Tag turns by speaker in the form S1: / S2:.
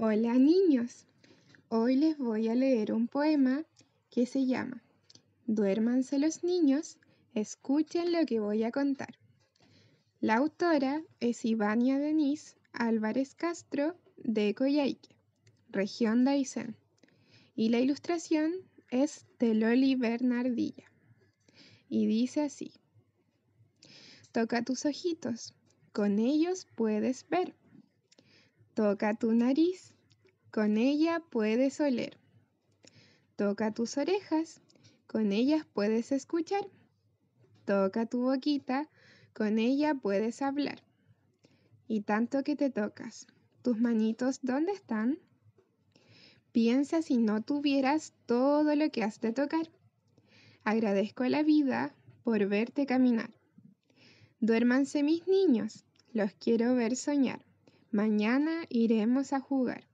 S1: Hola niños, hoy les voy a leer un poema que se llama Duérmanse los niños, escuchen lo que voy a contar. La autora es Ivania Denis Álvarez Castro de Coyhaique, región de Aysén, y la ilustración es de Loli Bernardilla. Y dice así, toca tus ojitos, con ellos puedes ver. Toca tu nariz, con ella puedes oler. Toca tus orejas, con ellas puedes escuchar. Toca tu boquita, con ella puedes hablar. Y tanto que te tocas, tus manitos, ¿dónde están? Piensa si no tuvieras todo lo que has de tocar. Agradezco a la vida por verte caminar. Duérmanse mis niños, los quiero ver soñar. Mañana iremos a jugar.